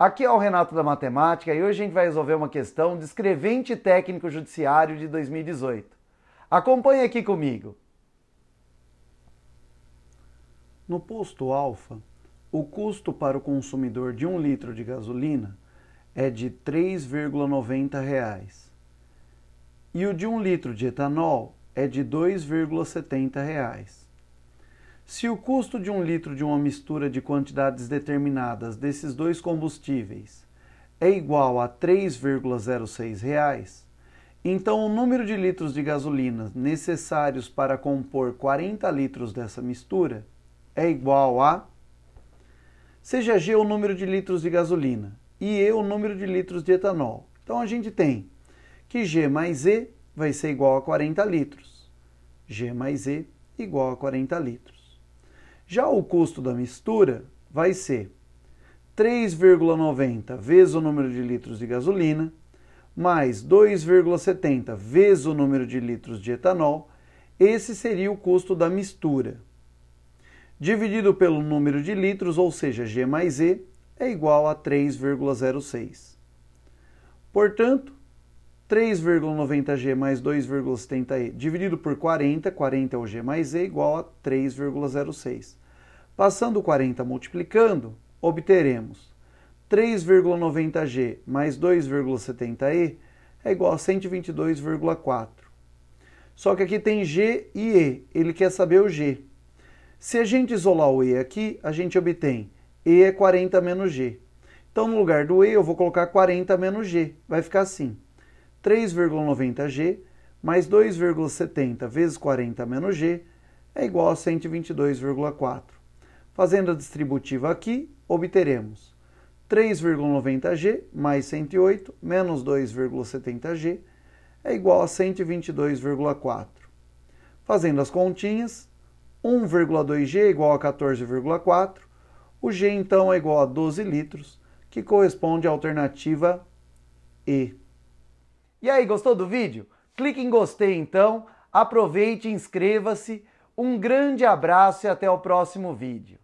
Aqui é o Renato da Matemática e hoje a gente vai resolver uma questão de escrevente técnico judiciário de 2018. Acompanhe aqui comigo. No posto Alfa, o custo para o consumidor de um litro de gasolina é de R$ 3,90 e o de um litro de etanol é de R$ 2,70. Se o custo de um litro de uma mistura de quantidades determinadas desses dois combustíveis é igual a 3,06 reais, então o número de litros de gasolina necessários para compor 40 litros dessa mistura é igual a seja G o número de litros de gasolina e E o número de litros de etanol. Então a gente tem que G mais E vai ser igual a 40 litros. G mais E igual a 40 litros. Já o custo da mistura vai ser 3,90 vezes o número de litros de gasolina, mais 2,70 vezes o número de litros de etanol, esse seria o custo da mistura. Dividido pelo número de litros, ou seja, G mais E, é igual a 3,06. Portanto, 3,90G mais 2,70E dividido por 40, 40 é o G mais E, igual a 3,06. Passando 40 multiplicando, obteremos 3,90G mais 2,70E é igual a 122,4. Só que aqui tem G e E, ele quer saber o G. Se a gente isolar o E aqui, a gente obtém E é 40 menos G. Então, no lugar do E, eu vou colocar 40 menos G, vai ficar assim. 3,90G mais 2,70 vezes 40 menos G é igual a 122,4. Fazendo a distributiva aqui, obteremos 3,90G mais 108 menos 2,70G é igual a 122,4. Fazendo as continhas, 1,2G é igual a 14,4, o G então é igual a 12 litros, que corresponde à alternativa E. E aí, gostou do vídeo? Clique em gostei então, aproveite, inscreva-se. Um grande abraço e até o próximo vídeo.